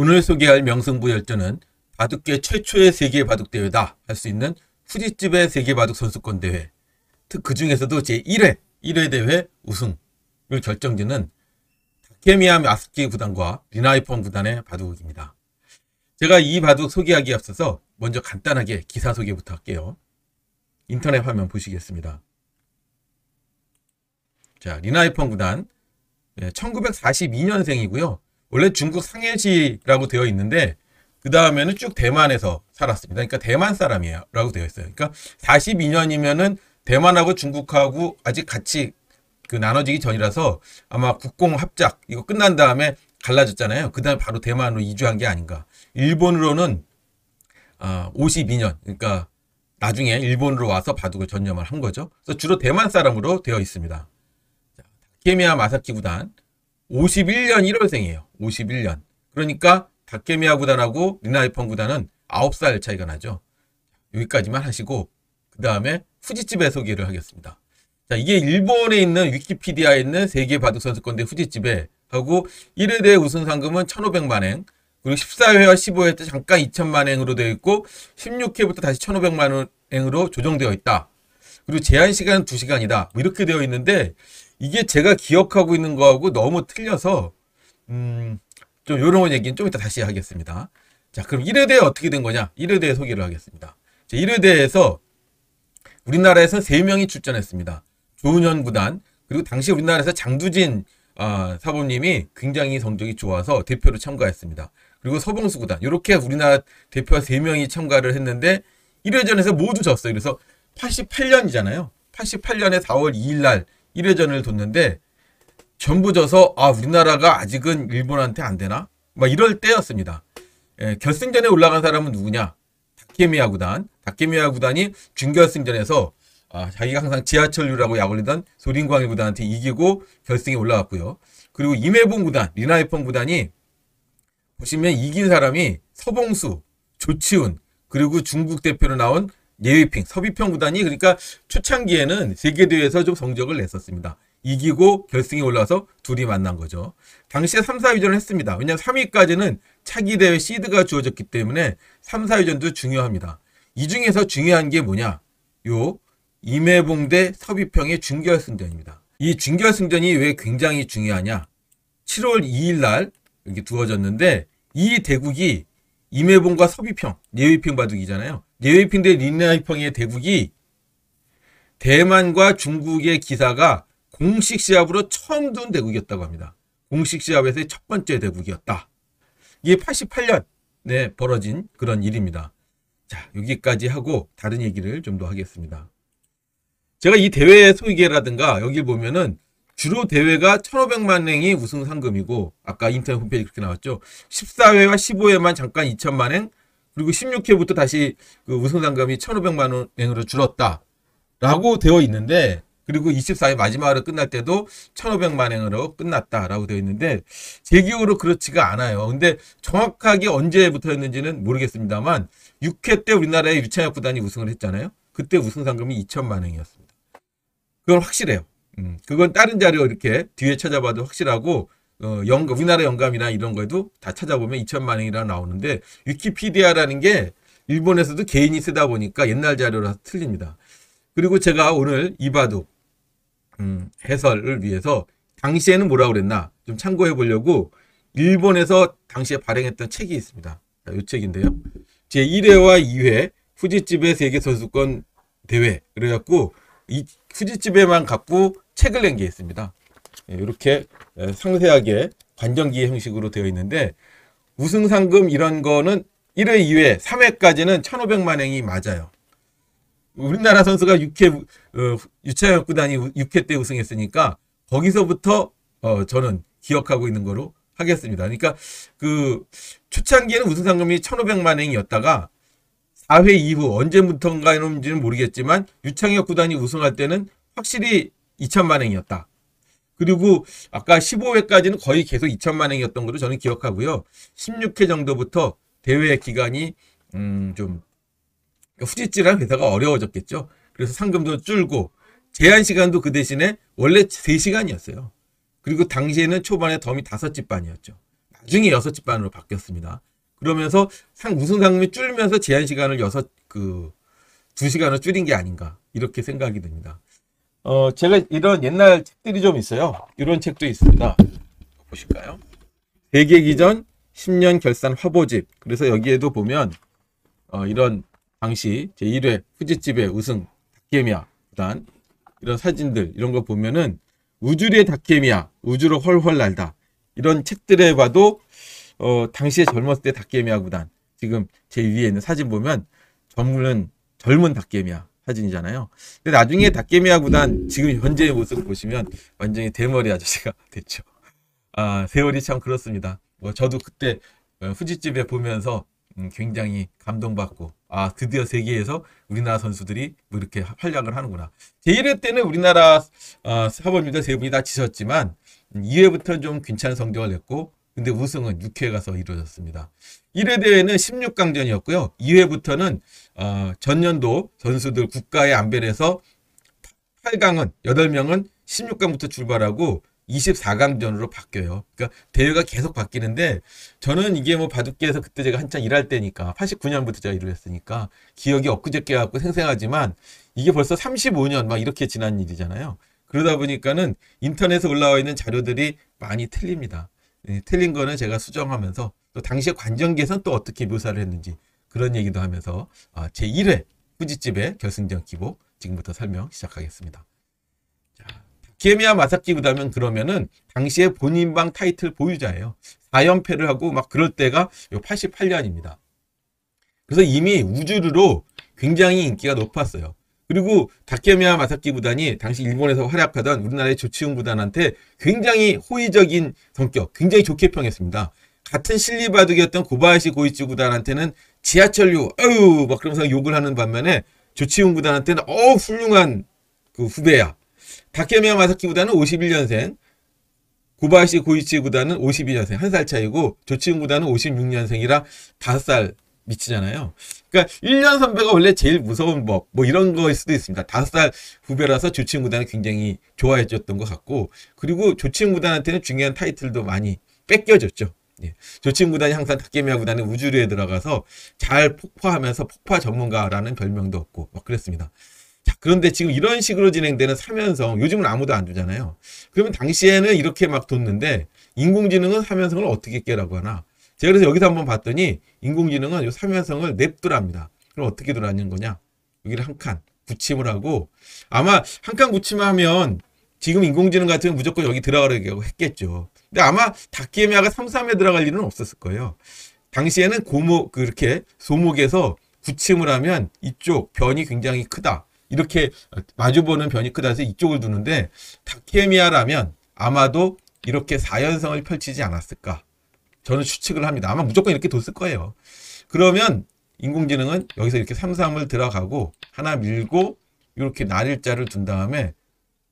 오늘 소개할 명승부 열전은 바둑계 최초의 세계 바둑 대회다 할 수 있는 후지집의 세계 바둑 선수권 대회. 특그 중에서도 제1회 1회 대회 우승을 결정짓는 다케미야 마스키 구단과 리나이펑 구단의 바둑입니다. 제가 이 바둑 소개하기에 앞서서 먼저 간단하게 기사 소개부터 할게요. 인터넷 화면 보시겠습니다. 자, 리나이펑 구단 1942년생이고요. 예, 원래 중국 상해시라고 되어 있는데 그 다음에는 쭉 대만에서 살았습니다. 그러니까 대만 사람이에요라고 되어 있어요. 그러니까 42년이면은 대만하고 중국하고 아직 같이 그 나눠지기 전이라서 아마 국공 합작 이거 끝난 다음에 갈라졌잖아요. 그 다음에 바로 대만으로 이주한 게 아닌가. 일본으로는 아, 52년 그러니까 나중에 일본으로 와서 바둑을 전념을 한 거죠. 그래서 주로 대만 사람으로 되어 있습니다. 케미야 마사키 구단 51년 1월생이에요. 51년. 그러니까 다케미야 구단하고 리나이펀 구단은 9살 차이가 나죠. 여기까지만 하시고 그 다음에 후지집에 소개를 하겠습니다. 자, 이게 일본에 있는 위키피디아에 있는 세계 바둑 선수권대 후지집에 하고 1회대 우승 상금은 1 5 0 0만엔 그리고 14회와 15회 때 잠깐 2 0 0 0만엔으로 되어 있고 16회부터 다시 1 5 0 0만엔으로 조정되어 있다. 그리고 제한 시간은 2시간이다. 뭐 이렇게 되어 있는데 이게 제가 기억하고 있는 거하고 너무 틀려서 음, 좀이런 얘기는 좀 이따 다시 하겠습니다. 자, 그럼 1회 대회 어떻게 된 거냐? 1회 대회 소개를 하겠습니다. 자, 1회 대회에서 우리나라에서 3명이 출전했습니다. 조은현 구단, 그리고 당시 우리나라에서 장두진 아, 사범님이 굉장히 성적이 좋아서 대표로 참가했습니다. 그리고 서봉수 구단, 이렇게 우리나라 대표가 3명이 참가를 했는데 1회전에서 모두 졌어요. 그래서 88년이잖아요. 88년에 4월 2일 날 1회전을 뒀는데 전부 져서 아 우리나라가 아직은 일본한테 안 되나? 막 이럴 때였습니다. 예, 결승전에 올라간 사람은 누구냐? 다케미야 구단. 다케미야 구단이 준결승전에서 아, 자기가 항상 지하철류라고 약올리던 소린광일 구단한테 이기고 결승에 올라갔고요. 그리고 임해봉 구단, 리나이폰 구단이 보시면 이긴 사람이 서봉수, 조치훈, 그리고 중국 대표로 나온 예위핑, 서비평 구단이 그러니까 초창기에는 세계대회에서 좀 성적을 냈었습니다. 이기고 결승에 올라서 와 둘이 만난 거죠. 당시에 3, 4위전을 했습니다. 왜냐하면 3위까지는 차기 대회 시드가 주어졌기 때문에 3, 4위전도 중요합니다. 이 중에서 중요한 게 뭐냐? 요 임해봉 대 서비평의 중결승전입니다이중결승전이왜 굉장히 중요하냐? 7월 2일 날 이렇게 두어졌는데 이 대국이 임해봉과 서비평, 예외핑 바둑이잖아요. 예외핑대 린나이평의 대국이 대만과 중국의 기사가 공식 시합으로 처음 둔 대국이었다고 합니다. 공식 시합에서의 첫 번째 대국이었다. 이게 88년에 벌어진 그런 일입니다. 자, 여기까지 하고 다른 얘기를 좀 더 하겠습니다. 제가 이 대회 소개라든가 여기 보면은 주로 대회가 1,500만 행이 우승 상금이고 아까 인터넷 홈페이지 그렇게 나왔죠. 14회와 15회만 잠깐 2 0 0 0만행 그리고 16회부터 다시 그 우승 상금이 1,500만 랭으로 줄었다. 라고 되어 있는데 그리고 24회 마지막으로 끝날 때도 1,500만 행으로 끝났다라고 되어 있는데 제 기억으로 그렇지가 않아요. 근데 정확하게 언제부터였는지는 모르겠습니다만 6회 때 우리나라의 유창혁 구단이 우승을 했잖아요. 그때 우승 상금이 2 0 0 0만 행이었습니다. 그건 확실해요. 음, 그건 다른 자료 이렇게 뒤에 찾아봐도 확실하고 어, 영감, 우리나라 영감이나 이런 거에도 다 찾아보면 2천만 원이라 나오는데 위키피디아라는 게 일본에서도 개인이 쓰다 보니까 옛날 자료라서 틀립니다. 그리고 제가 오늘 이바둑 음, 해설을 위해서 당시에는 뭐라고 그랬나 좀 참고해 보려고 일본에서 당시에 발행했던 책이 있습니다. 자, 이 책인데요. 제 1회와 2회 후지집의 세계선수권 대회 그래갖고 이, 수지집에만 갖고 책을 낸 게 있습니다. 예, 이렇게 예, 상세하게 관전기 형식으로 되어 있는데 우승 상금 이런 거는 1회, 2회, 3회까지는 1,500만 행이 맞아요. 우리나라 선수가 6회 어, 유차역 구단이 6회 때 우승했으니까 거기서부터 어, 저는 기억하고 있는 거로 하겠습니다. 그러니까 그 초창기에는 우승 상금이 1,500만 행이었다가 4회 이후 언제부턴가이런지는 모르겠지만 유창혁 구단이 우승할 때는 확실히 2천만 행이었다. 그리고 아까 15회까지는 거의 계속 2천만 행이었던 걸로 저는 기억하고요. 16회 정도부터 대회 기간이 음좀후지찌한 회사가 어려워졌겠죠. 그래서 상금도 줄고 제한 시간도 그 대신에 원래 3시간이었어요. 그리고 당시에는 초반에 덤이 5집 반이었죠. 나중에 6집 반으로 바뀌었습니다. 그러면서 상 우승 상금이 줄면서 제한 시간을 6, 그, 2시간을 줄인 게 아닌가 이렇게 생각이 듭니다. 어, 제가 이런 옛날 책들이 좀 있어요. 이런 책도 있습니다. 보실까요? 대개기 전 10년 결산 화보집. 그래서 여기에도 보면 어, 이런 당시 제1회 후지집의 우승 다케미아 구단 이런 사진들 이런 거 보면은 우주리의 다케미아 우주로 훨훨 날다 이런 책들에 봐도 어, 당시에 젊었을 때 다케미아 구단 지금 제 위에 있는 사진 보면 젊은 젊은 다케미아 사진이잖아요. 근데 나중에 닭개미와 음. 구단 지금 현재의 모습 보시면 완전히 대머리 아저씨가 됐죠. 아 세월이 참 그렇습니다. 뭐 저도 그때 후지집에 보면서 음, 굉장히 감동받고 아 드디어 세계에서 우리나라 선수들이 뭐 이렇게 활약을 하는구나. 제1회 때는 우리나라 아, 사범입세 분이 다 지셨지만 2회부터좀 음, 괜찮은 성적을 냈고 근데 우승은 6회 가서 이루어졌습니다. 1회 대회는 16강전이었고요. 2회부터는 어, 전년도 선수들 국가의 안별에서 8강은 8명은 16강부터 출발하고 24강전으로 바뀌어요. 그러니까 대회가 계속 바뀌는데 저는 이게 뭐 바둑계에서 그때 제가 한창 일할 때니까 89년부터 제가 일을 했으니까 기억이 엊그저께 갖고 생생하지만 이게 벌써 35년 막 이렇게 지난 일이잖아요. 그러다 보니까는 인터넷에 올라와 있는 자료들이 많이 틀립니다. 예, 틀린 거는 제가 수정하면서 또당시에 관전계에서는 또 어떻게 묘사를 했는지 그런 얘기도 하면서 아, 제1회 후지집의 결승전 기복 지금부터 설명 시작하겠습니다. 기에미야 마사키 구다면 그러면은 당시에 본인방 타이틀 보유자예요. 4연패를 하고 막 그럴 때가 88년입니다. 그래서 이미 우주르로 굉장히 인기가 높았어요. 그리고 다케미아 마사키 구단이 당시 일본에서 활약하던 우리나라의 조치웅 구단한테 굉장히 호의적인 성격, 굉장히 좋게 평했습니다. 같은 실리바둑이었던 고바야시 고이치 구단한테는 지하철류, 어유 막 그러면서 욕을 하는 반면에 조치웅 구단한테는 어 훌륭한 그 후배야. 다케미아 마사키 구단은 51년생, 고바야시 고이치 구단은 52년생, 한 살 차이고 조치웅 구단은 56년생이라 5살 미치잖아요. 그러니까 1년 선배가 원래 제일 무서운 법, 뭐 이런 거일 수도 있습니다. 5살 후배라서 조친구단을 굉장히 좋아해 줬던 것 같고, 그리고 조친구단한테는 중요한 타이틀도 많이 뺏겨졌죠 예. 조친구단이 항상 다케미야 구단의 우주류에 들어가서 잘 폭파하면서 폭파 전문가라는 별명도 얻고 막 그랬습니다. 자, 그런데 지금 이런 식으로 진행되는 사면성, 요즘은 아무도 안주잖아요 그러면 당시에는 이렇게 막 뒀는데, 인공지능은 사면성을 어떻게 깨라고 하나? 제가 그래서 여기서 한번 봤더니 인공지능은 이 사면성을 냅두랍니다. 그럼 어떻게 돌아앉는 거냐? 여기를 한 칸 붙임을 하고 아마 한 칸 붙임하면 지금 인공지능 같은 무조건 여기 들어가려고 했겠죠. 근데 아마 다키에미아가 3, 3에 들어갈 일은 없었을 거예요. 당시에는 고목 그렇게 소목에서 붙임을 하면 이쪽 변이 굉장히 크다. 이렇게 마주보는 변이 크다 해서 이쪽을 두는데 다케미아라면 아마도 이렇게 사연성을 펼치지 않았을까. 저는 추측을 합니다. 아마 무조건 이렇게 뒀을 거예요. 그러면 인공지능은 여기서 이렇게 삼삼을 들어가고 하나 밀고 이렇게 날일자를 둔 다음에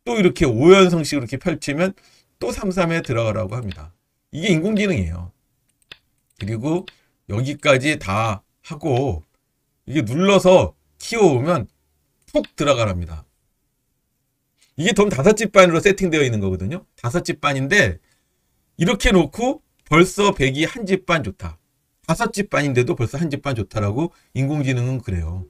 또 이렇게 오연성식으로 이렇게 펼치면 또 삼삼에 들어가라고 합니다. 이게 인공지능이에요. 그리고 여기까지 다 하고 이게 눌러서 키워오면 푹 들어가랍니다. 이게 돈 다섯 집반으로 세팅되어 있는 거거든요. 다섯 집반인데 이렇게 놓고 벌써 100이 한 집 반 좋다. 다섯 집 반인데도 벌써 한 집 반 좋다라고 인공지능은 그래요.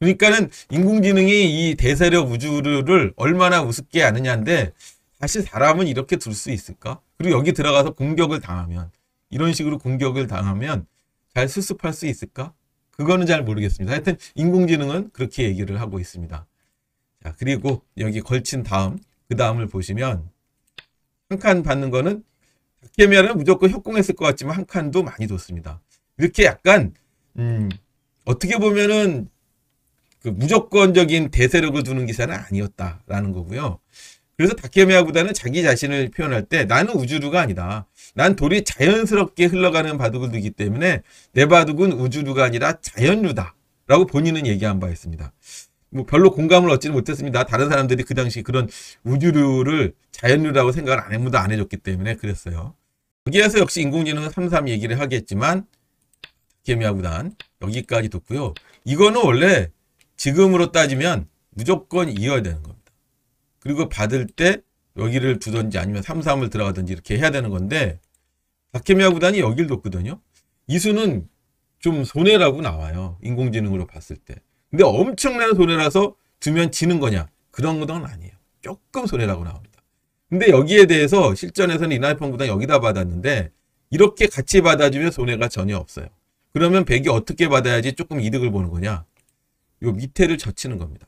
그러니까는 인공지능이 이 대세력 우주를 얼마나 우습게 아느냐인데 사실 사람은 이렇게 둘 수 있을까? 그리고 여기 들어가서 공격을 당하면 이런 식으로 공격을 당하면 잘 수습할 수 있을까? 그거는 잘 모르겠습니다. 하여튼 인공지능은 그렇게 얘기를 하고 있습니다. 자 그리고 여기 걸친 다음 그 다음을 보시면 한 칸 받는 거는 쉽게 말하면 무조건 협공했을 것 같지만 한 칸도 많이 뒀습니다. 이렇게 약간 음, 어떻게 보면은 그 무조건적인 대세력을 두는 기사는 아니었다라는 거고요. 그래서 다케미아보다는 자기 자신을 표현할 때 나는 우주루가 아니다. 난 돌이 자연스럽게 흘러가는 바둑을 두기 때문에 내 바둑은 우주루가 아니라 자연루다. 라고 본인은 얘기한 바 있습니다. 뭐 별로 공감을 얻지는 못했습니다. 다른 사람들이 그 당시 그런 우주류를 자연류라고 생각을 안 해무도 안 해줬기 때문에 그랬어요. 여기에서 역시 인공지능은 3, 3 얘기를 하겠지만 개미하고 난 여기까지 뒀고요 이거는 원래 지금으로 따지면 무조건 이어야 되는 겁니다. 그리고 받을 때 여기를 두든지 아니면 3, 3을 들어가든지 이렇게 해야 되는 건데 박혜미하 구단이 여길 뒀거든요. 이 수는 좀 손해라고 나와요. 인공지능으로 봤을 때. 근데 엄청난 손해라서 두면 지는 거냐? 그런 건 아니에요. 조금 손해라고 나옵니다. 근데 여기에 대해서 실전에서는 이나이펀보다 여기다 받았는데 이렇게 같이 받아주면 손해가 전혀 없어요. 그러면 100이 어떻게 받아야지 조금 이득을 보는 거냐? 요 밑에를 젖히는 겁니다.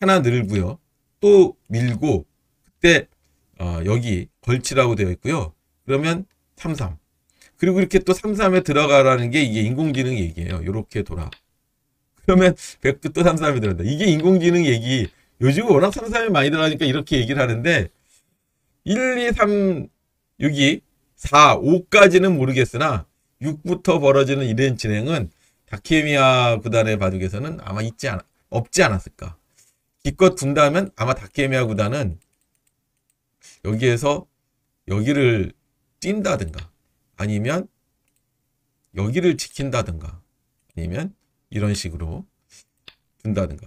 하나 늘고요. 또 밀고 그때 어, 여기 걸치라고 되어 있고요. 그러면 33. 그리고 이렇게 또 33에 들어가라는 게 이게 인공지능 얘기예요. 이렇게 돌아. 그러면 100도 또 33이 들어간다. 이게 인공지능 얘기. 요즘 워낙 33이 많이 들어가니까 이렇게 얘기를 하는데 1, 2, 3, 6이 4, 5까지는 모르겠으나 6부터 벌어지는 이런 진행은 다케미아 구단의 바둑에서는 아마 있지 않, 아 없지 않았을까. 기껏 둔다면 아마 다케미아 구단은 여기에서 여기를 뛴다든가 아니면 여기를 지킨다든가 아니면 이런 식으로 둔다든가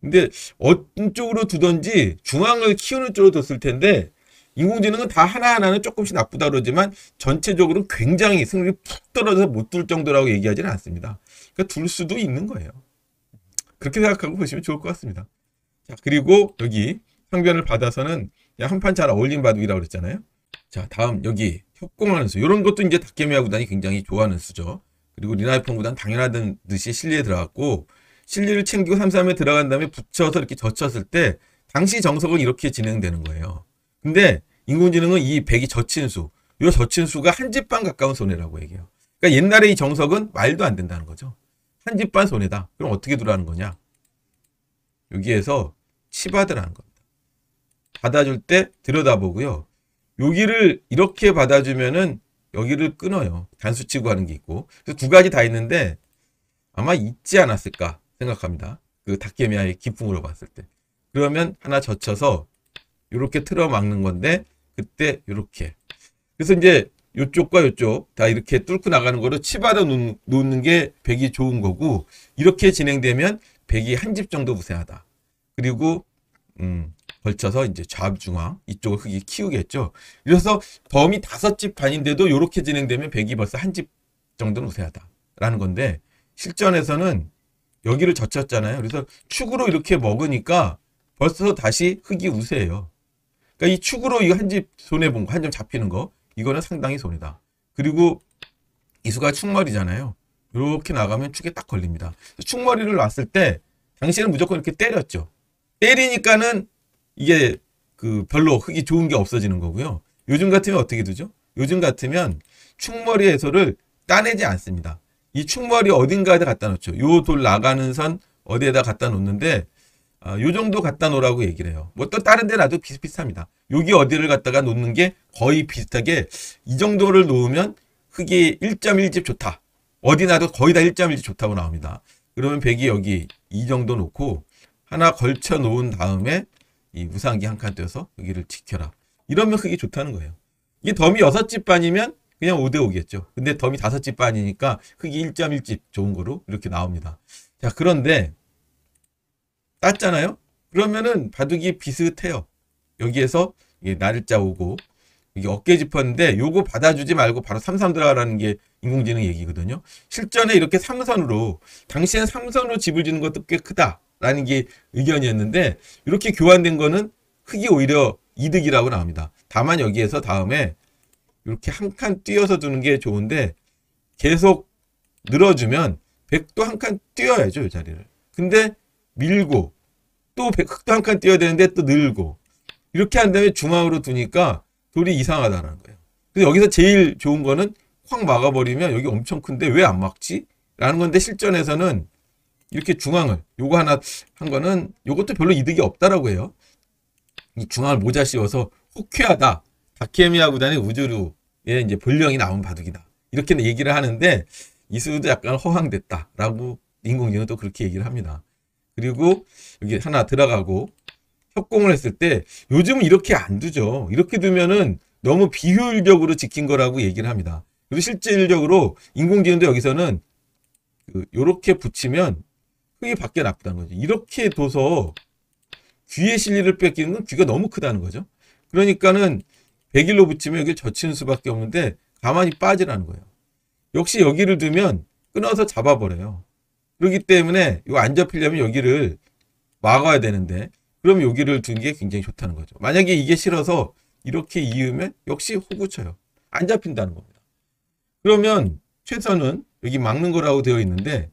근데 어떤 쪽으로 두던지 중앙을 키우는 쪽으로 뒀을 텐데 인공지능은 다 하나하나는 조금씩 나쁘다 그러지만 전체적으로 굉장히 승률이 푹 떨어져서 못 둘 정도라고 얘기하지는 않습니다. 그러니까 둘 수도 있는 거예요. 그렇게 생각하고 보시면 좋을 것 같습니다. 자, 그리고 여기 항변을 받아서는 한 판 잘 어울린 바둑이라고 그랬잖아요. 자, 다음 여기 협공하는 수. 이런 것도 이제 닥개미하 구단이 굉장히 좋아하는 수죠. 그리고 리나이펑 구단 당연하던 듯이 실리에 들어갔고 실리를 챙기고 삼삼에 들어간 다음에 붙여서 이렇게 젖혔을 때 당시 정석은 이렇게 진행되는 거예요. 근데 인공지능은 이 100이 저친수, 이 저친수가 한 집 반 가까운 손해라고 얘기해요. 그러니까 옛날에 이 정석은 말도 안 된다는 거죠. 한 집 반 손해다. 그럼 어떻게 두라는 거냐? 여기에서 치받으라는 겁니다. 받아줄 때 들여다보고요. 여기를 이렇게 받아주면은 여기를 끊어요. 단수치고 하는 게 있고. 그래서 두 가지 다 있는데 아마 있지 않았을까 생각합니다. 그 닭개미아의 기쁨으로 봤을 때. 그러면 하나 젖혀서 이렇게 틀어 막는 건데 그때 이렇게 그래서 이제 요쪽과 요쪽 다 이렇게 뚫고 나가는 거를치받아 놓는, 게 백이 좋은 거고 이렇게 진행되면 백이 한 집 정도 우세하다 그리고 음, 걸쳐서 이제 좌중앙 이쪽을 흙이 키우겠죠. 그래서 범이 다섯 집 반인데도 이렇게 진행되면 백이 벌써 한 집 정도는 우세하다라는 건데 실전에서는 여기를 젖혔잖아요. 그래서 축으로 이렇게 먹으니까 벌써 다시 흙이 우세해요. 그러니까 이 축으로 이 한 집 손해 본 거, 한 점 잡히는 거 이거는 상당히 손해다. 그리고 이수가 축머리잖아요. 이렇게 나가면 축에 딱 걸립니다. 축머리를 놨을 때 당신은 무조건 이렇게 때렸죠. 때리니까는 이게 그 별로 흙이 좋은 게 없어지는 거고요. 요즘 같으면 어떻게 되죠? 요즘 같으면 축머리에서를 따내지 않습니다. 이 축머리 어딘가에 갖다 놓죠. 요 돌 나가는 선 어디에다 갖다 놓는데 어, 요 정도 갖다 놓으라고 얘기를 해요. 뭐 또 다른 데 놔도 비슷비슷합니다. 여기 어디를 갖다가 놓는 게 거의 비슷하게 이 정도를 놓으면 흙이 1.1집 좋다. 어디 놔도 거의 다 1.1집 좋다고 나옵니다. 그러면 백이 여기 이 정도 놓고 하나 걸쳐 놓은 다음에 이 무상기 한 칸 떼어서 여기를 지켜라. 이러면 흙이 좋다는 거예요. 이게 덤이 6집 반이면 그냥 5대5겠죠. 근데 덤이 5집 반이니까 흙이 1.1집 좋은 거로 이렇게 나옵니다. 자 그런데 땄잖아요. 그러면은 바둑이 비슷해요. 여기에서 날짜 오고 이게 어깨 짚었는데 요거 받아주지 말고 바로 삼삼 들어가라는 게 인공지능 얘기거든요. 실전에 이렇게 삼선으로 당시엔 삼선으로 집을 지는 것도 꽤 크다라는 게 의견이었는데 이렇게 교환된 거는 크기 오히려 이득이라고 나옵니다. 다만 여기에서 다음에 이렇게 한 칸 띄어서 두는 게 좋은데 계속 늘어주면 백도 한 칸 띄어야죠. 이 자리를. 근데 밀고 또 흑도 한칸 띄어야 되는데 또 늘고 이렇게 한 다음에 중앙으로 두니까 돌이 이상하다는 거예요. 근데 여기서 제일 좋은 거는 확 막아버리면 여기 엄청 큰데 왜 안 막지? 라는 건데 실전에서는 이렇게 중앙을 요거 하나 한 거는 요것도 별로 이득이 없다라고 해요. 이 중앙을 모자 씌워서 호쾌하다 다케미야 구단의 우주루의 이제 본령이 나온 바둑이다. 이렇게 얘기를 하는데 이수도 약간 허황됐다라고 인공지능도 그렇게 얘기를 합니다. 그리고 여기 하나 들어가고 협공을 했을 때 요즘은 이렇게 안 두죠. 이렇게 두면은 너무 비효율적으로 지킨 거라고 얘기를 합니다. 그리고 실질적으로 인공지능도 여기서는 이렇게 그 붙이면 크게 밖에 나쁘다는 거죠. 이렇게 둬서 귀의 실리를 뺏기는 건 귀가 너무 크다는 거죠. 그러니까는 100일로 붙이면 여기 젖히는 수밖에 없는데 가만히 빠지라는 거예요. 역시 여기를 두면 끊어서 잡아버려요. 그렇기 때문에 이거 안 잡히려면 여기를 막아야 되는데 그럼 여기를 둔 게 굉장히 좋다는 거죠. 만약에 이게 싫어서 이렇게 이으면 역시 호구 쳐요. 안 잡힌다는 겁니다. 그러면 최선은 여기 막는 거라고 되어 있는데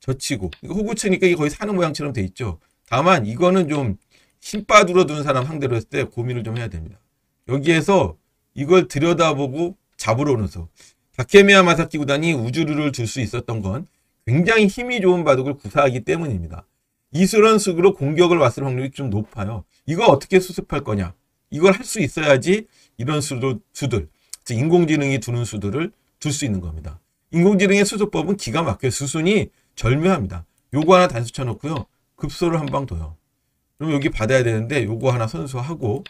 젖히고 호구 쳐니까 이게 거의 사는 모양처럼 돼 있죠. 다만 이거는 좀 힘 빠들어 둔 사람 상대로 했을 때 고민을 좀 해야 됩니다. 여기에서 이걸 들여다보고 잡으러 오는 서 다케미야 마사키 구단이 우주류를 줄 수 있었던 건 굉장히 힘이 좋은 바둑을 구사하기 때문입니다. 이수런 식으로 공격을 왔을 확률이 좀 높아요. 이거 어떻게 수습할 거냐? 이걸 할 수 있어야지 이런 수도, 수들, 즉 인공지능이 두는 수들을 둘 수 있는 겁니다. 인공지능의 수습법은 기가 막혀요. 수순이 절묘합니다. 요거 하나 단수 쳐놓고요. 급소를 한 방 둬요. 그럼 여기 받아야 되는데 요거 하나 선수하고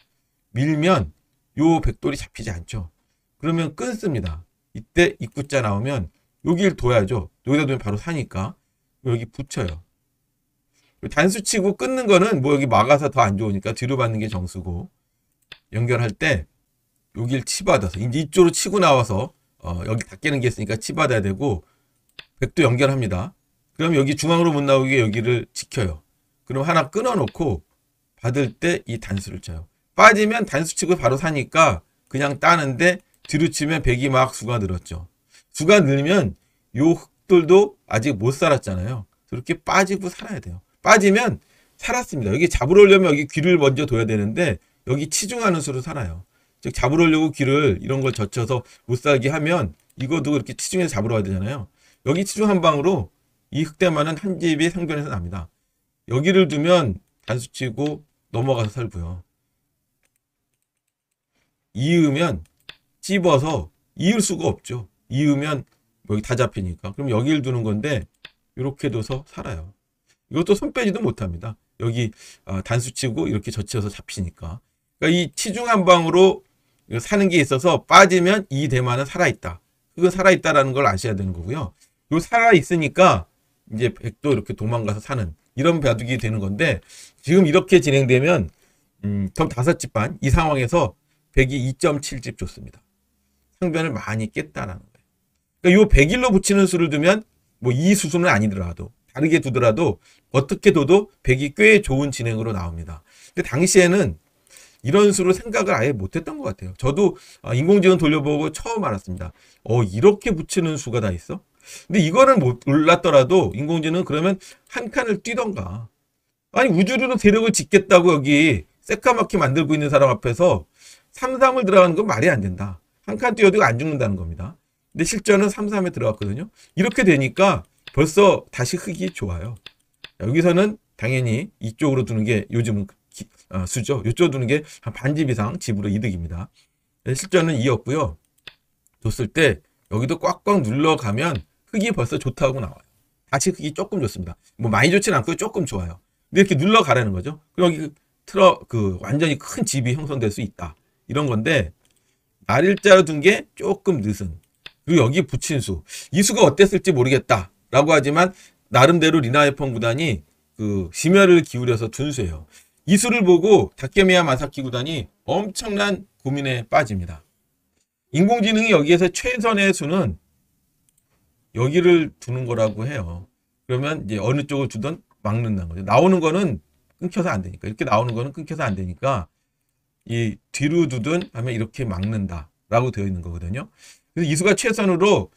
밀면 요 백돌이 잡히지 않죠. 그러면 끊습니다. 이때 입구자 나오면 여기를 둬야죠. 여기다 두면 바로 사니까. 여기 붙여요. 단수 치고 끊는 거는 뭐 여기 막아서 더 안 좋으니까 뒤로 받는 게 정수고 연결할 때 여기를 치받아서 이제 이쪽으로 치고 나와서 어, 여기 다 깨는 게 있으니까 치받아야 되고 백도 연결합니다. 그럼 여기 중앙으로 못 나오게 여기를 지켜요. 그럼 하나 끊어놓고 받을 때 이 단수를 쳐요. 빠지면 단수 치고 바로 사니까 그냥 따는데 뒤로 치면 백이 막 수가 늘었죠. 구가 늘면 요 흙돌도 아직 못 살았잖아요. 그렇게 빠지고 살아야 돼요. 빠지면 살았습니다. 여기 잡으러 오려면 여기 귀를 먼저 둬야 되는데 여기 치중하는 수로 살아요. 즉 잡으러 오려고 귀를 이런 걸 젖혀서 못 살게 하면 이것도 그렇게 치중해서 잡으러 와야 되잖아요. 여기 치중 한 방으로 이 흑대만은 한 집이 상변에서 납니다. 여기를 두면 단수치고 넘어가서 살고요. 이으면 찝어서 이을 수가 없죠. 이으면 뭐 여기 다 잡히니까 그럼 여기를 두는 건데 이렇게 둬서 살아요 이것도 손 빼지도 못합니다 여기 아, 단수치고 이렇게 젖혀서 잡히니까 그러니까 이 치중 한 방으로 사는 게 있어서 빠지면 이 대만은 살아있다 그거 살아있다라는 걸 아셔야 되는 거고요 요 살아있으니까 이제 백도 이렇게 도망가서 사는 이런 바둑이 되는 건데 지금 이렇게 진행되면 음, 다섯 집 반 이 상황에서 백이 2.7집 좋습니다. 상변을 많이 깼다라는 거예요. 그러니까 요 100일로 붙이는 수를 두면 뭐 이 수수는 아니더라도 다르게 두더라도 어떻게 둬도 100이 꽤 좋은 진행으로 나옵니다. 근데 당시에는 이런 수를 생각을 아예 못했던 것 같아요. 저도 아, 인공지능 돌려보고 처음 알았습니다. 어 이렇게 붙이는 수가 다 있어? 근데 이거는 몰랐더라도 인공지능 그러면 한 칸을 뛰던가 아니 우주로 도 세력을 짓겠다고 여기 새까맣게 만들고 있는 사람 앞에서 삼삼을 들어가는 건 말이 안 된다. 한 칸 뛰어도 안 죽는다는 겁니다. 근데 실전은 3, 3에 들어갔거든요. 이렇게 되니까 벌써 다시 흙이 좋아요. 여기서는 당연히 이쪽으로 두는 게 요즘은 기, 아, 수죠. 이쪽 두는 게 한 반 집 이상 집으로 이득입니다. 네, 실전은 2였고요. 줬을 때 여기도 꽉꽉 눌러가면 흙이 벌써 좋다고 나와요. 다시 흙이 조금 좋습니다. 뭐 많이 좋진 않고 조금 좋아요. 근데 이렇게 눌러가라는 거죠. 그럼 여기 그 틀어 그 완전히 큰 집이 형성될 수 있다. 이런 건데 날일자로 둔 게 조금 늦은 그리고 여기 붙인 수. 이 수가 어땠을지 모르겠다. 라고 하지만 나름대로 리나에펑 구단이 그 심혈을 기울여서 준수해요. 이 수를 보고 다케미야 마사키 구단이 엄청난 고민에 빠집니다. 인공지능이 여기에서 최선의 수는 여기를 두는 거라고 해요. 그러면 이제 어느 쪽을 주든 막는다는 거죠. 나오는 거는 끊겨서 안 되니까 이렇게 나오는 거는 끊겨서 안 되니까 이 뒤로 두든 하면 이렇게 막는다라고 되어 있는 거거든요. 그래서 이수가 최선으로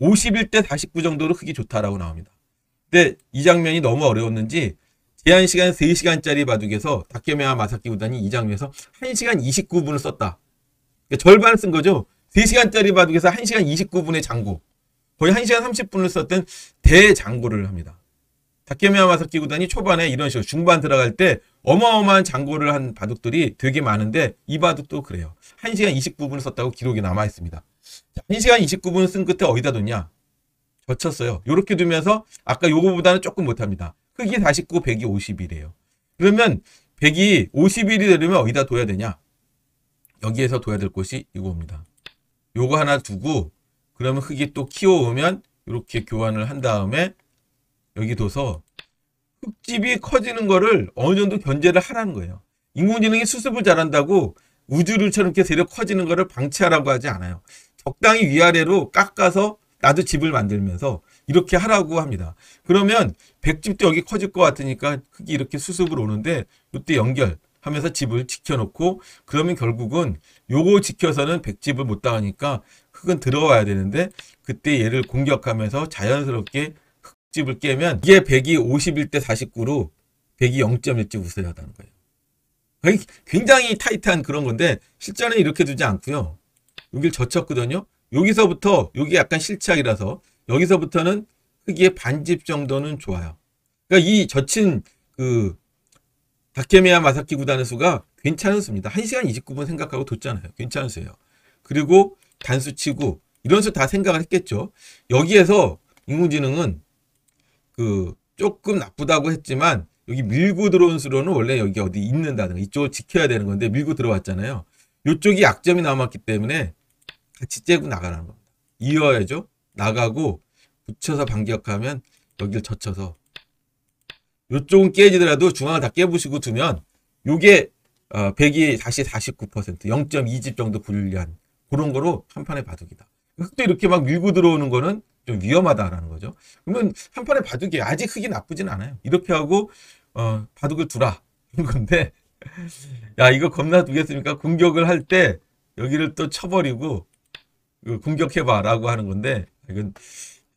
51대 49 정도로 크기 좋다라고 나옵니다. 근데 이 장면이 너무 어려웠는지 제한 시간 3시간짜리 바둑에서 다케메와 마사키 구단이 이 장면에서 1시간 29분을 썼다. 그러니까 절반을 쓴 거죠. 3시간짜리 바둑에서 1시간 29분의 장구. 거의 1시간 30분을 썼던 대장구를 합니다. 다케메와 마사키 구단이 초반에 이런 식으로 중반 들어갈 때 어마어마한 장구를한 바둑들이 되게 많은데 이 바둑도 그래요. 1시간 29분을 썼다고 기록이 남아있습니다. 1시간 29분 쓴 끝에 어디다 뒀냐? 젖혔어요. 이렇게 두면서 아까 요거보다는 조금 못합니다. 흙이 49, 100이 50이래요. 그러면 100이 50일이 되려면 어디다 둬야 되냐? 여기에서 둬야 될 곳이 이겁니다. 요거 하나 두고 그러면 흙이 또 키워오면 이렇게 교환을 한 다음에 여기 둬서 흙집이 커지는 거를 어느 정도 견제를 하라는 거예요. 인공지능이 수습을 잘한다고 우주를처럼 이렇게 세력 커지는 거를 방치하라고 하지 않아요. 적당히 위아래로 깎아서 나도 집을 만들면서 이렇게 하라고 합니다. 그러면 백집도 여기 커질 것 같으니까 흙이 이렇게 수습을 오는데 이때 연결하면서 집을 지켜놓고 그러면 결국은 요거 지켜서는 백집을 못 당하니까 흙은 들어와야 되는데 그때 얘를 공격하면서 자연스럽게 흙집을 깨면 이게 1이 51대 49로 백이 0.1집 우세하다는 거예요. 그러니까 굉장히 타이트한 그런 건데 실전에 이렇게 두지 않고요. 여기를 젖혔거든요. 여기서부터 여기 약간 실착이라서 여기서부터는 크기의 반집 정도는 좋아요. 그러니까 이 젖힌 그다케미야 마사키 구단의 수가 괜찮은 수입니다. 1시간 29분 생각하고 뒀잖아요. 괜찮으세요 그리고 단수 치고 이런 수 다 생각을 했겠죠. 여기에서 인공지능은 그 조금 나쁘다고 했지만 여기 밀고 들어온 수로는 원래 여기 어디 있는다든가 이쪽을 지켜야 되는 건데 밀고 들어왔잖아요. 이쪽이 약점이 남았기 때문에 그 지째고 나가라는 겁니다. 이어야죠. 나가고 붙여서 반격하면 여기를 젖혀서 이쪽은 깨지더라도 중앙을 다 깨부시고 두면 요게 100이 어, 다시 49% 0.2집 정도 불리한 그런 거로 한판의 바둑이다. 흙도 이렇게 막 밀고 들어오는 거는 좀 위험하다라는 거죠. 그러면 한판의 바둑이 아직 흙이 나쁘진 않아요. 이렇게 하고 어, 바둑을 두라 이런 건데 야 이거 겁나 두겠습니까? 공격을 할 때 여기를 또 쳐버리고 그 공격해봐라고 하는 건데 이건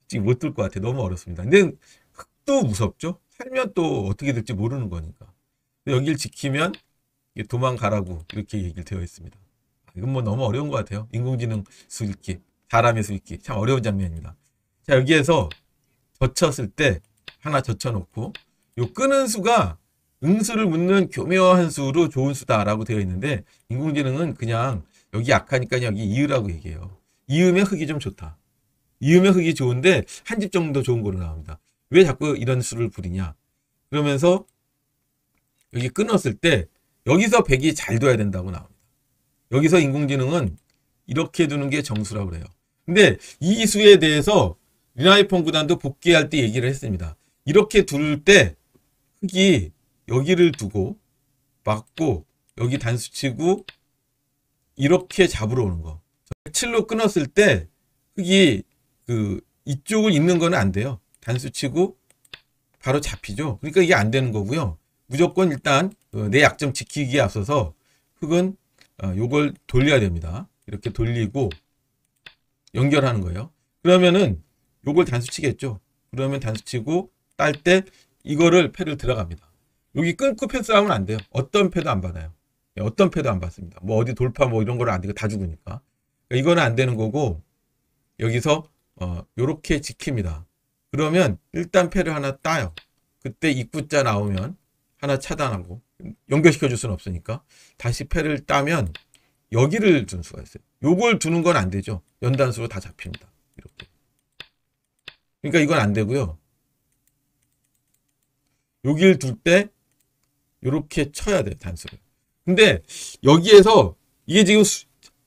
지금 못들 것 같아. 너무 어렵습니다. 근데 흙도 무섭죠. 살면 또 어떻게 될지 모르는 거니까. 여기를 지키면 도망가라고 이렇게 얘기를 되어 있습니다. 아, 이건 뭐 너무 어려운 것 같아요. 인공지능 수익기, 사람의 수익기. 참 어려운 장면입니다. 자, 여기에서 젖혔을 때 하나 젖혀놓고 요 끄는 수가 응수를 묻는 교묘한 수로 좋은 수다라고 되어 있는데 인공지능은 그냥 여기 약하니까 여기 이유라고 얘기해요. 이음의 흙이 좀 좋다. 이음의 흙이 좋은데 한 집 정도 좋은 거로 나옵니다. 왜 자꾸 이런 수를 부리냐? 그러면서 여기 끊었을 때 여기서 100이 잘 둬야 된다고 나옵니다. 여기서 인공지능은 이렇게 두는 게 정수라고 그래요. 근데 이 수에 대해서 리나이폰 구단도 복귀할 때 얘기를 했습니다. 이렇게 둘 때 흙이 여기를 두고 막고 여기 단수치고 이렇게 잡으러 오는 거. 7로 끊었을 때 흙이 그 이쪽을 읽는 거는 안 돼요. 단수 치고 바로 잡히죠. 그러니까 이게 안 되는 거고요. 무조건 일단 어, 내 약점 지키기에 앞서서 흙은 어, 요걸 돌려야 됩니다. 이렇게 돌리고 연결하는 거예요. 그러면은 요걸 단수 치겠죠. 그러면 단수 치고 딸 때 이거를 패를 들어갑니다. 여기 끊고 패스하면 안 돼요. 어떤 패도 안 받아요. 예, 어떤 패도 안 받습니다. 뭐 어디 돌파 뭐 이런 거를 안 되고 다 죽으니까. 그러니까 이거는 안 되는 거고 여기서 이렇게 어, 지킵니다. 그러면 일단 패를 하나 따요. 그때 입구자 나오면 하나 차단하고 연결시켜 줄 수는 없으니까 다시 패를 따면 여기를 둔 수가 있어요. 요걸 두는 건 안 되죠. 연단수로 다 잡힙니다. 이렇게. 그러니까 이건 안 되고요. 여기를 둘때이렇게 쳐야 돼요. 단수를. 근데 여기에서 이게 지금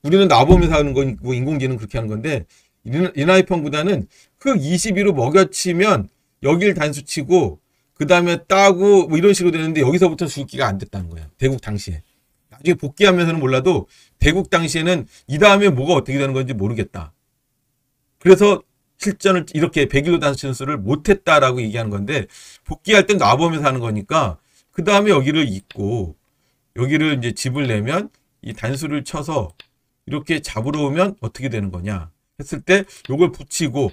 우리는 나보면서 하는 건뭐 인공지능 그렇게 하는 건데 이나이펑보다는 흙2 그 2로 먹여치면 여길 단수치고 그 다음에 따고 뭐 이런 식으로 되는데 여기서부터 줄기가 안 됐다는 거야. 대국 당시에. 나중에 복귀하면서는 몰라도 대국 당시에는 이 다음에 뭐가 어떻게 되는 건지 모르겠다. 그래서 실전을 이렇게 100일로 단수를 못했다라고 얘기하는 건데 복귀할 땐 놔보면서 하는 거니까 그 다음에 여기를 잇고 여기를 이제 집을 내면 이 단수를 쳐서 이렇게 잡으러 오면 어떻게 되는 거냐 했을 때 이걸 붙이고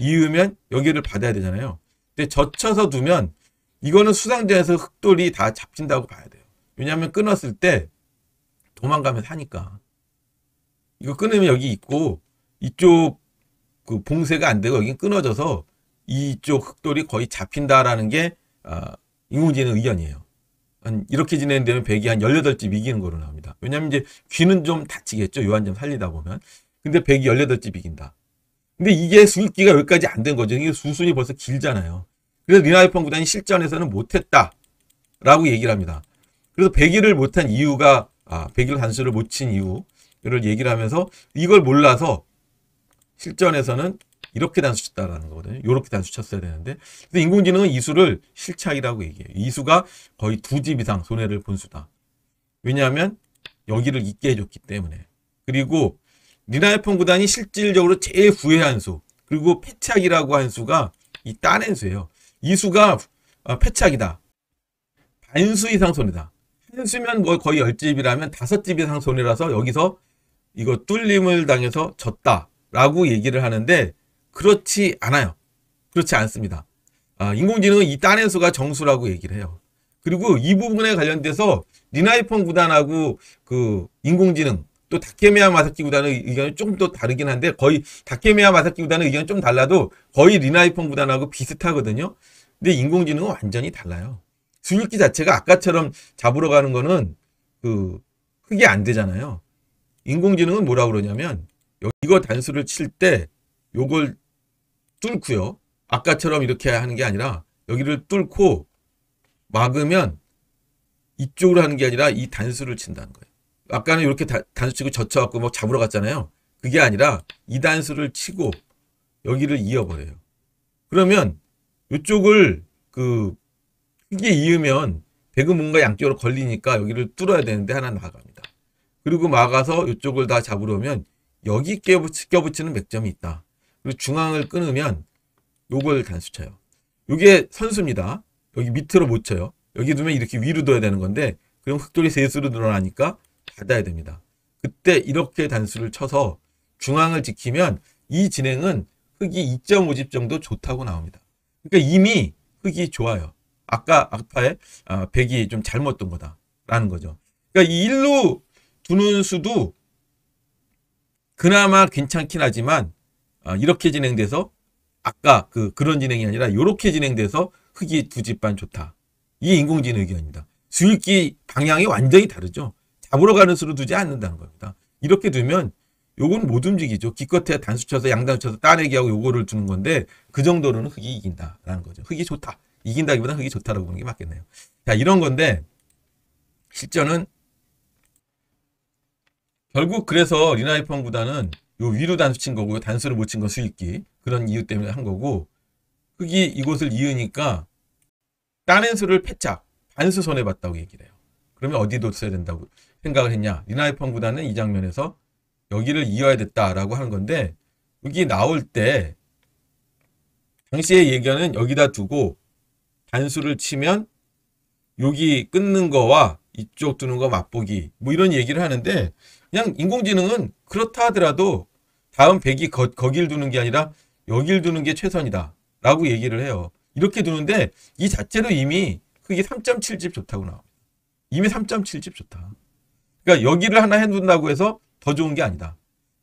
이으면 여기를 받아야 되잖아요. 근데 젖혀서 두면 이거는 수상자에서 흑돌이 다 잡힌다고 봐야 돼요. 왜냐하면 끊었을 때 도망가면 사니까. 이거 끊으면 여기 있고 이쪽 그 봉쇄가 안 되고 여기 끊어져서 이쪽 흑돌이 거의 잡힌다라는 게 아, 인공지능 의견이에요. 한 이렇게 진행되면 백이 한 18집 이기는 거로 나옵니다. 왜냐면 하 이제 귀는 좀 다치겠죠. 요한점 살리다 보면. 근데 백이 18집 이긴다. 근데 이게 수기가 여기까지 안 된 거죠. 이게 수순이 벌써 길잖아요. 그래서 리나이펀 구단이 실전에서는 못했다. 라고 얘기를 합니다. 그래서 백일을 못한 이유가 아, 1일 단수를 못 친 이유를 얘기를 하면서 이걸 몰라서 실전에서는 이렇게 단수 쳤다라는 거거든요. 이렇게 단수 쳤어야 되는데 그래서 인공지능은 이수를 실착이라고 얘기해요. 이수가 거의 두 집 이상 손해를 본 수다. 왜냐하면 여기를 잊게 해줬기 때문에 그리고 니나이폰 구단이 실질적으로 제일 부회한 수 그리고 패착이라고 한 수가 이딴낸 수예요. 이 수가 어, 패착이다. 반수 이상 손해다. 한 수면 뭐 거의 열집이라면 다섯 집 이상 손해라서 여기서 이거 뚫림을 당해서 졌다라고 얘기를 하는데 그렇지 않아요. 그렇지 않습니다. 아, 인공지능은 이딴에수가 정수라고 얘기를 해요. 그리고 이 부분에 관련돼서 리나이폰 구단하고 그 인공지능 또 다케메아 마사키 구단의 의견이 조금 더 다르긴 한데 거의 다케메아 마사키 구단의 의견이 좀 달라도 거의 리나이폰 구단하고 비슷하거든요. 근데 인공지능은 완전히 달라요. 수육기 자체가 아까처럼 잡으러 가는 거는 그크게안 되잖아요. 인공지능은 뭐라 그러냐면 이거 단수를 칠 때 요걸 뚫고요. 아까처럼 이렇게 하는 게 아니라 여기를 뚫고 막으면 이쪽으로 하는 게 아니라 이 단수를 친다는 거예요. 아까는 이렇게 다, 단수 치고 젖혀갖고 막 뭐 잡으러 갔잖아요. 그게 아니라 이 단수를 치고 여기를 이어버려요. 그러면 이쪽을 그 크게 이으면 배그 뭔가 양쪽으로 걸리니까 여기를 뚫어야 되는데 하나 나갑니다. 그리고 막아서 이쪽을 다 잡으려면 여기 껴붙이, 껴붙이는 맥점이 있다. 요 중앙을 끊으면 요걸 단수 쳐요. 요게 선수입니다. 여기 밑으로 못 쳐요. 여기 두면 이렇게 위로 둬야 되는 건데 그럼 흑돌이 세수로 늘어나니까 닫아야 됩니다. 그때 이렇게 단수를 쳐서 중앙을 지키면 이 진행은 흑이 2.5집 정도 좋다고 나옵니다. 그러니까 이미 흑이 좋아요. 아까 아파의 아, 백이 좀 잘못 된 거다라는 거죠. 그러니까 이 일로 두는 수도 그나마 괜찮긴 하지만 어, 이렇게 진행돼서 아까 그 그런 진행이 아니라 이렇게 진행돼서 흙이 두 집 반 좋다. 이 인공지능 의견입니다. 수익기 방향이 완전히 다르죠. 잡으러 가는 수로 두지 않는다는 겁니다. 이렇게 두면 요건 못 움직이죠. 기껏해 야 단수 쳐서 양단수 쳐서 따내기하고 요거를 주는 건데 그 정도로는 흙이 이긴다라는 거죠. 흙이 좋다. 이긴다기보다 흙이 좋다라고 보는 게 맞겠네요. 자 이런 건데 실전은 결국 그래서 리나이펑 구단은 요 위로 단수 친 거고 요 단수를 못 친 건 수익기 그런 이유 때문에 한 거고 흑이 이곳을 이으니까 다른 수를 패착 반수 손해봤다고 얘기를 해요. 그러면 어디도 써야 된다고 생각을 했냐. 리나이펑 구단은 이 장면에서 여기를 이어야 됐다라고 한 건데 여기 나올 때 당시의 예견은 여기다 두고 단수를 치면 여기 끊는 거와 이쪽 두는 거 맛보기 뭐 이런 얘기를 하는데 그냥 인공지능은 그렇다 하더라도 다음 100이 거, 거길 두는 게 아니라 여길 두는 게 최선이다 라고 얘기를 해요. 이렇게 두는데 이 자체로 이미 그게 3.7집 좋다고 나옵니다. 이미 3.7집 좋다. 그러니까 여기를 하나 해둔다고 해서 더 좋은 게 아니다.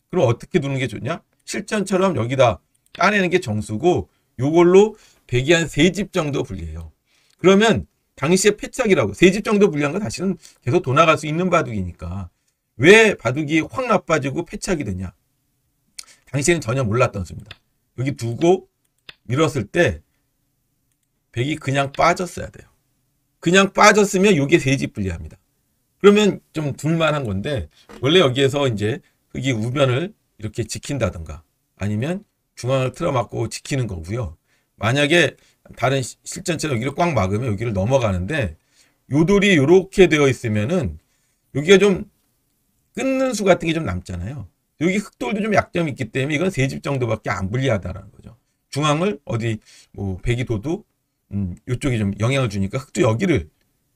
그럼 어떻게 두는 게 좋냐? 실전처럼 여기다 따내는게 정수고 요걸로 100이 한 3집 정도 분리해요. 그러면 당시에 패착이라고 3집 정도 분리한 건 사실은 계속 도 나갈 수 있는 바둑이니까 왜 바둑이 확 나빠지고 패착이 되냐? 당시에는 전혀 몰랐던 수입니다. 여기 두고 밀었을 때 백이 그냥 빠졌어야 돼요. 그냥 빠졌으면 요게 세집 불리합니다. 그러면 좀 둘만한 건데 원래 여기에서 이제 흑이 우변을 이렇게 지킨다든가 아니면 중앙을 틀어막고 지키는 거고요. 만약에 다른 실전체로 여기를 꽉 막으면 여기를 넘어가는데 요돌이 이렇게 되어 있으면은 여기가 좀 끊는 수 같은 게 좀 남잖아요. 여기 흑돌도 좀 약점이 있기 때문에 이건 세 집 정도밖에 안불리하다는 거죠. 중앙을 어디 뭐 백이도도 음, 이쪽이 좀 영향을 주니까 흑도 여기를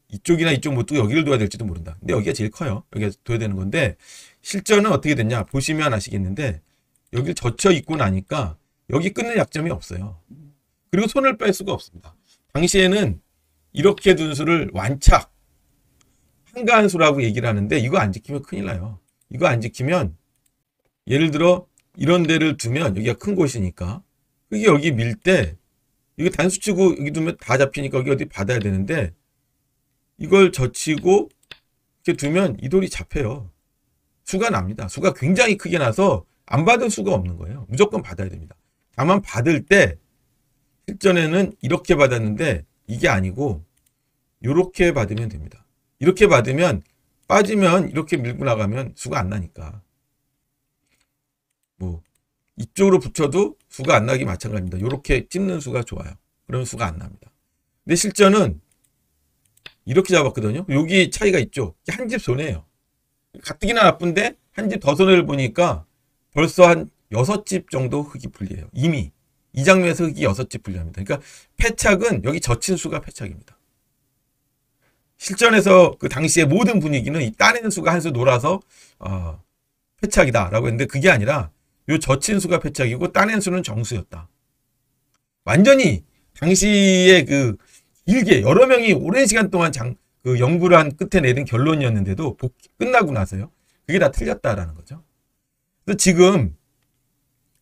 이쪽이나 이쪽 못 뭐 두고 여기를 둬야 될지도 모른다. 근데 여기가 제일 커요. 여기가 둬야 되는 건데 실전은 어떻게 됐냐 보시면 아시겠는데 여기를 젖혀 있고 나니까 여기 끊는 약점이 없어요. 그리고 손을 뺄 수가 없습니다. 당시에는 이렇게 둔수를 완착 상간수라고 얘기를 하는데 이거 안 지키면 큰일 나요. 이거 안 지키면 예를 들어 이런 데를 두면 여기가 큰 곳이니까 여기 여기 밀 때 이거 단수치고 여기 두면 다 잡히니까 여기 어디 받아야 되는데 이걸 젖히고 이렇게 두면 이 돌이 잡혀요. 수가 납니다. 수가 굉장히 크게 나서 안 받을 수가 없는 거예요. 무조건 받아야 됩니다. 다만 받을 때 실전에는 이렇게 받았는데 이게 아니고 이렇게 받으면 됩니다. 이렇게 받으면 빠지면 이렇게 밀고 나가면 수가 안 나니까. 뭐 이쪽으로 붙여도 수가 안 나기 마찬가지입니다. 이렇게 찝는 수가 좋아요. 그러면 수가 안 납니다. 근데 실전은 이렇게 잡았거든요. 여기 차이가 있죠. 한 집 손해예요. 가뜩이나 나쁜데 한 집 더 손해를 보니까 벌써 한 6집 정도 흙이 불리해요. 이미 이 장면에서 흙이 6집 불리합니다. 그러니까 패착은 여기 젖힌 수가 패착입니다. 실전에서 그 당시의 모든 분위기는 이따낸 수가 한 수 놀아서 어, 패착이다라고 했는데 그게 아니라 요 젖힌 수가 패착이고 따낸 수는 정수였다. 완전히 당시에 그 일개 여러 명이 오랜 시간 동안 장, 그 연구를 한 끝에 내린 결론이었는데도 복, 끝나고 나서요. 그게 다 틀렸다라는 거죠. 그래서 지금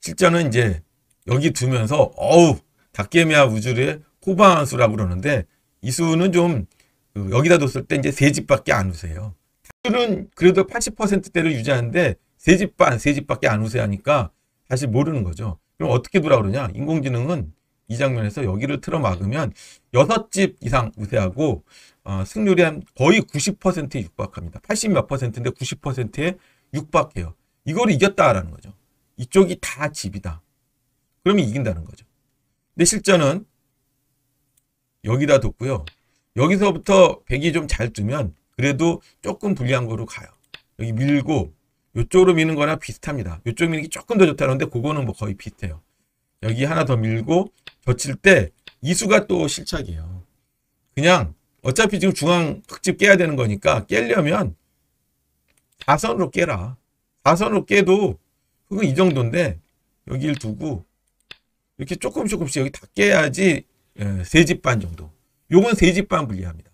실전은 이제 여기 두면서 어우 닭개미와 우주를 호방한 수라고 그러는데 이 수는 좀 여기다 뒀을 때 이제 세 집밖에 안 우세요. 닭들은 그래도 80%대를 유지하는데 세 집 반, 세 집밖에 안 우세하니까 사실 모르는 거죠. 그럼 어떻게 돌아 그러냐? 인공지능은 이 장면에서 여기를 틀어 막으면 여섯 집 이상 우세하고 어, 승률이 한 거의 90%에 육박합니다. 80 몇 퍼센트인데 90%에 육박해요. 이걸 이겼다라는 거죠. 이쪽이 다 집이다. 그러면 이긴다는 거죠. 근데 실전은 여기다 뒀고요. 여기서부터 100이 좀 잘 뜨면 그래도 조금 불리한 거로 가요. 여기 밀고 이쪽으로 미는 거랑 비슷합니다. 이쪽 미는 게 조금 더 좋다는데 그거는 뭐 거의 비슷해요. 여기 하나 더 밀고 젖힐 때 이수가 또 실착이에요. 그냥 어차피 지금 중앙 흑집 깨야 되는 거니까 깨려면 다선으로 깨라. 다선으로 깨도 흑은 이 정도인데 여기를 두고 이렇게 조금 조금씩 여기 다 깨야지 예, 세집 반 정도 요건 세집반 불리합니다.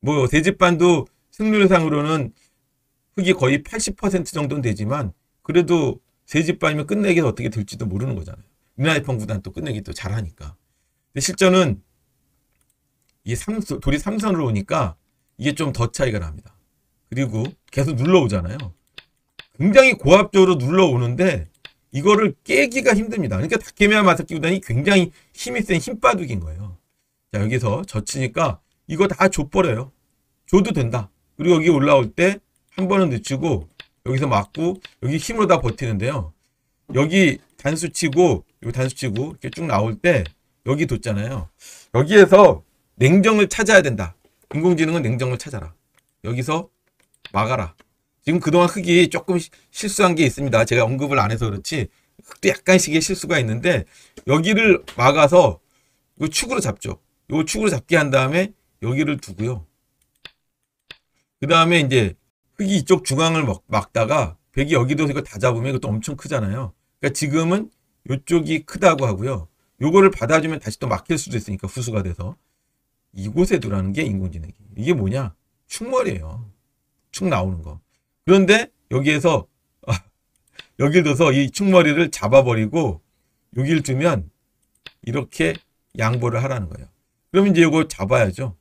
뭐 세집반도 승률상으로는 흙이 거의 80% 정도는 되지만 그래도 세집반이면 끝내기에 어떻게 될지도 모르는 거잖아요. 미나이펑 구단 또 끝내기 또 잘하니까. 근데 실전은 이 삼수, 돌이 삼선으로 오니까 이게 좀 더 차이가 납니다. 그리고 계속 눌러오잖아요. 굉장히 고압적으로 눌러오는데 이거를 깨기가 힘듭니다. 그러니까 다케미아 마사키 구단이 굉장히 힘이 센 힘바둑인 거예요. 자, 여기서 젖히니까 이거 다 줘버려요. 줘도 된다. 그리고 여기 올라올 때 한 번은 늦추고 여기서 맞고 여기 힘으로 다 버티는데요. 여기 단수 치고 요 단수 치고 이렇게 쭉 나올 때 여기 뒀잖아요. 여기에서 냉정을 찾아야 된다. 인공지능은 냉정을 찾아라. 여기서 막아라. 지금 그동안 흙이 조금 실수한 게 있습니다. 제가 언급을 안 해서 그렇지 흙도 약간씩의 실수가 있는데 여기를 막아서 이거 축으로 잡죠. 요 축으로 잡게 한 다음에 여기를 두고요. 그 다음에 이제 흙이 이쪽 중앙을 막, 다가 백이 여기도 이거 다 잡으면 이것도 엄청 크잖아요. 그러니까 지금은 요쪽이 크다고 하고요. 요거를 받아주면 다시 또 막힐 수도 있으니까 후수가 돼서 이곳에 두라는 게 인공지능이 이게 뭐냐 축머리예요. 축 나오는 거. 그런데 여기에서 아, 여길 둬서 이 축머리를 잡아버리고 여길 두면 이렇게 양보를 하라는 거예요. 그럼 이제 이거 잡아야죠.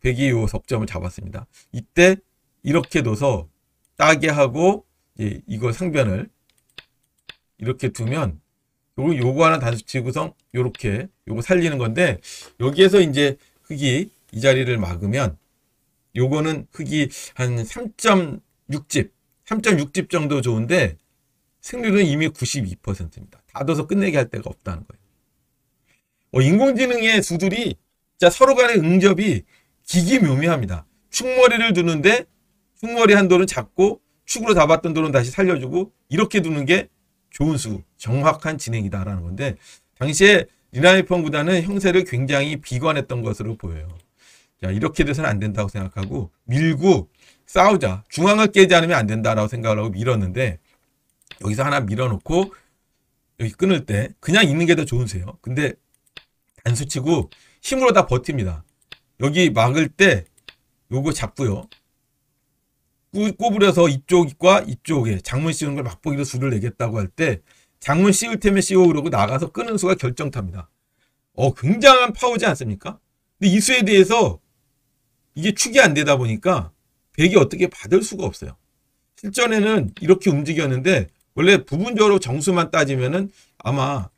102 석점을 잡았습니다. 이때 이렇게 둬서 따게 하고 이제 이거 상변을 이렇게 두면 요거, 요거 하나 단수 치구성 요렇게 요거 살리는 건데 여기에서 이제 흙이 이 자리를 막으면 요거는 흙이 한 3.6집 3.6집 정도 좋은데 승률은 이미 92%입니다. 다 둬서 끝내기 할 데가 없다는 거예요. 어, 인공지능의 수들이 자 서로 간의 응접이 기기묘미합니다. 축머리를 두는데 축머리 한 돌은 잡고 축으로 잡았던 돌은 다시 살려주고 이렇게 두는 게 좋은 수, 정확한 진행이다라는 건데 당시에 리나이펑 구단은 형세를 굉장히 비관했던 것으로 보여요. 자 이렇게 돼서는 안 된다고 생각하고 밀고 싸우자. 중앙을 깨지 않으면 안 된다라고 생각을 하고 밀었는데 여기서 하나 밀어놓고 여기 끊을 때 그냥 있는 게 더 좋은 수예요. 근데 단수치고 힘으로 다 버팁니다. 여기 막을 때 요거 잡고요. 꼬부려서 이쪽과 이쪽에 장문 씌우는 걸 맛보기로 수를 내겠다고 할 때 장문 씌울 테면 씌워 그러고 나가서 끄는 수가 결정타입니다. 어 굉장한 파워지 않습니까? 근데 이 수에 대해서 이게 축이 안 되다 보니까 백이 어떻게 받을 수가 없어요. 실전에는 이렇게 움직였는데 원래 부분적으로 정수만 따지면은 아마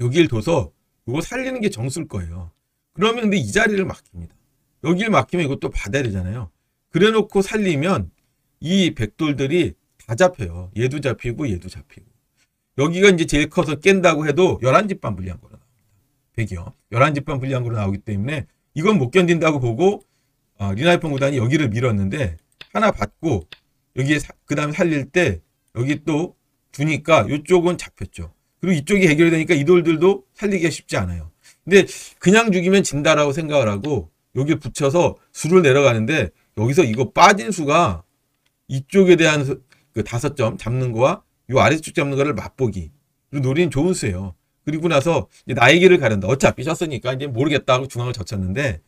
여길 둬서 이거 살리는 게 정수일 거예요. 그러면 근데 이 자리를 맡깁니다. 여기를 맡기면 이것도 받아야 되잖아요. 그래놓고 살리면 이 백돌들이 다 잡혀요. 얘도 잡히고 얘도 잡히고. 여기가 이제 제일 커서 깬다고 해도 11집반 분리한 거로 나옵니다. 백이요. 11집반 분리한 거로 나오기 때문에 이건 못 견딘다고 보고 어, 리나이폰 구단이 여기를 밀었는데 하나 받고 여기에 그 다음에 살릴 때 여기 또 주니까 이쪽은 잡혔죠. 그리고 이쪽이 해결 되니까 이돌들도 살리기가 쉽지 않아요. 근데 그냥 죽이면 진다라고 생각을 하고 여기를 붙여서 수를 내려가는데 여기서 이거 빠진 수가 이쪽에 대한 그 다섯 점 잡는 거와 요 아래쪽 잡는 거를 맛보기 그리고 노린 좋은 수예요. 그리고 나서 나의 길을 가른다. 어차피 졌으니까 이제 모르겠다 하고 중앙을 젖혔는데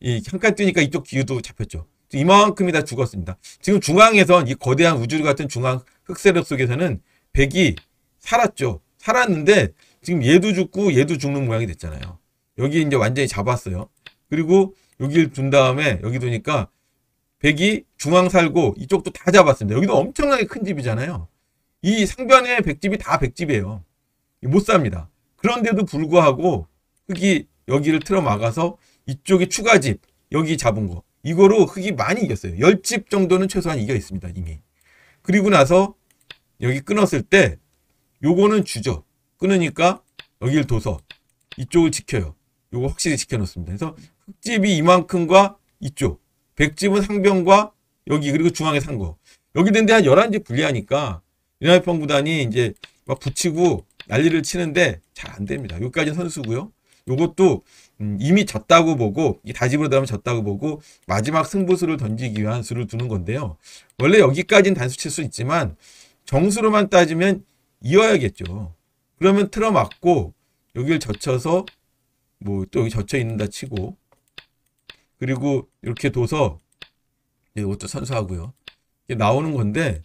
이 한칸 뛰니까 이쪽 기우도 잡혔죠. 이만큼이 다 죽었습니다. 지금 중앙에선 이 거대한 우주 같은 중앙 흑세력 속에서는 백이 살았죠. 살았는데 지금 얘도 죽고 얘도 죽는 모양이 됐잖아요. 여기 이제 완전히 잡았어요. 그리고 여기를 둔 다음에 여기 두니까 백이 중앙 살고 이쪽도 다 잡았습니다. 여기도 엄청나게 큰 집이잖아요. 이 상변의 백집이 다 백집이에요. 못 삽니다. 그런데도 불구하고 흙이 여기를 틀어 막아서 이쪽에 추가 집 여기 잡은 거 이거로 흙이 많이 이겼어요. 10집 정도는 최소한 이겨 있습니다. 이미. 그리고 나서 여기 끊었을 때 요거는 주죠. 끊으니까 여길 둬서 이쪽을 지켜요. 요거 확실히 지켜놓습니다. 그래서 흑집이 이만큼과 이쪽, 백집은 상병과 여기 그리고 중앙에 산 거. 여기 된데 한 11시 분리하니까 유나이펑 구단이 이제 막 붙이고 난리를 치는데 잘 안 됩니다. 여기까지는 선수고요. 요것도 음, 이미 졌다고 보고 이 다집으로 들어가면 졌다고 보고 마지막 승부수를 던지기 위한 수를 두는 건데요. 원래 여기까지는 단수 칠 수 있지만 정수로만 따지면 이어야겠죠. 그러면 틀어막고 여기를 젖혀서 뭐 또 여기 젖혀 있는다 치고 그리고 이렇게 둬서 이것도 선수하고요. 나오는 건데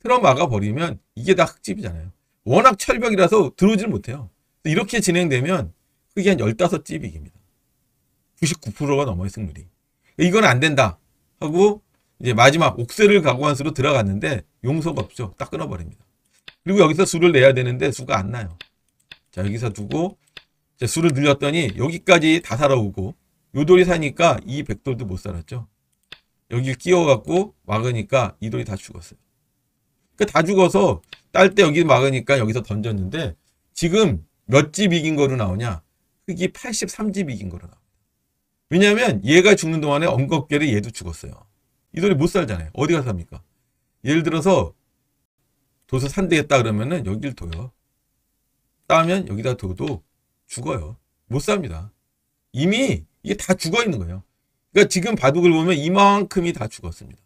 틀어막아 버리면 이게 다 흙집이잖아요. 워낙 철벽이라서 들어오질 못해요. 이렇게 진행되면 흙이 한 15집이 기입니다 99%가 넘어요, 승률이. 이건 안 된다 하고 이제 마지막 옥새를 가고한 수로 들어갔는데 용서가 없죠. 딱 끊어버립니다. 그리고 여기서 수를 내야 되는데 수가 안 나요. 자 여기서 두고 자, 수를 늘렸더니 여기까지 다 살아오고 요 돌이 사니까 이 백돌도 못 살았죠. 여기 를 끼워갖고 막으니까 이 돌이 다 죽었어요. 그러니까 다 죽어서 딸 때 여기 막으니까 여기서 던졌는데 지금 몇 집 이긴 거로 나오냐? 흑이 83집 이긴 거로 나옵니다. 왜냐하면 얘가 죽는 동안에 엉겁결에 얘도 죽었어요. 이 돌이 못 살잖아요. 어디 가서 합니까 예를 들어서 도서 산대겠다 그러면은 여길 둬요. 따면 여기다 둬도 죽어요. 못 삽니다. 이미 이게 다 죽어 있는 거예요. 그러니까 지금 바둑을 보면 이만큼이 다 죽었습니다.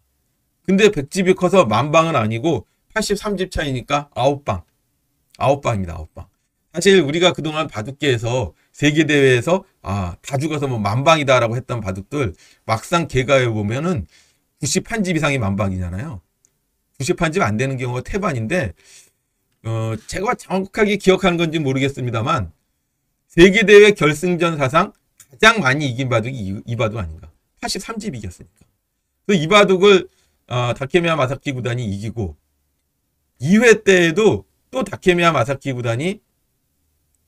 근데 백집이 커서 만방은 아니고 83집 차이니까 9방. 9방입니다. 9방. 사실 우리가 그동안 바둑계에서 세계대회에서 아, 다 죽어서 뭐 만방이다라고 했던 바둑들 막상 개가해 보면은 9 0한집 이상이 만방이잖아요. 90한 집안 되는 경우가 태반인데 어, 제가 정확하게 기억하는 건지 모르겠습니다만 세계대회 결승전 사상 가장 많이 이긴 바둑이 이바둑 아닌가. 83집 이겼으니까. 이바둑을 어, 아, 다케미아 마사키 구단이 이기고 2회 때에도 또다케미아 마사키 구단이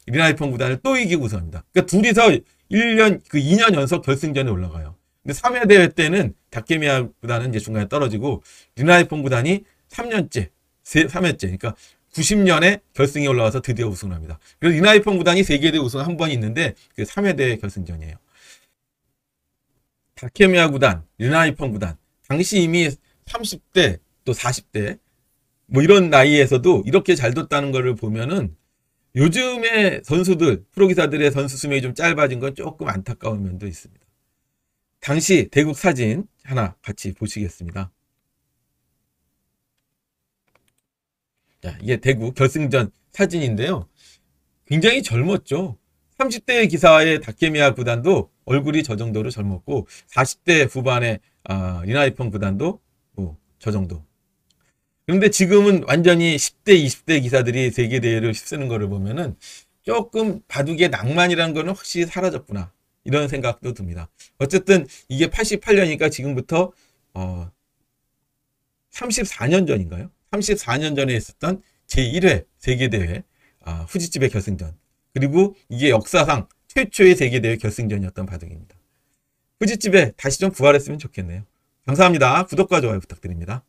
리나이폰 구단을 또 이기고 우선입니다. 그니까 둘이서 1년, 그 2년 연속 결승전에 올라가요. 근데 3회 대회 때는 다게미아 구단은 이제 중간에 떨어지고 린나이폰 구단이 3년째, 3회째 그러니까 90년에 결승에 올라와서 드디어 우승을 합니다. 그래서 린나이폰 구단이 세계 대회 우승 한번 있는데 그 3회 대회 결승전이에요. 다케미아 구단, 린나이폰 구단 당시 이미 30대 또 40대 뭐 이런 나이에서도 이렇게 잘 뒀다는 거를 보면은 요즘에 선수들, 프로기사들의 선수 수명이 좀 짧아진 건 조금 안타까운 면도 있습니다. 당시 대국 사진 하나 같이 보시겠습니다. 자, 이게 대구 결승전 사진인데요. 굉장히 젊었죠. 30대 기사의 다케미아 구단도 얼굴이 저 정도로 젊었고 40대 후반의 아, 리나이펑 구단도 뭐저 정도. 그런데 지금은 완전히 10대, 20대 기사들이 세계대회를 쓰는 거를 보면은 조금 바둑의 낭만이라는 거는 확실히 사라졌구나. 이런 생각도 듭니다. 어쨌든 이게 88년이니까 지금부터 어 34년 전인가요? 34년 전에 있었던 제1회 세계대회 아, 후지집의 결승전 그리고 이게 역사상 최초의 세계대회 결승전이었던 바둑입니다. 후지집에 다시 좀 부활했으면 좋겠네요. 감사합니다. 구독과 좋아요 부탁드립니다.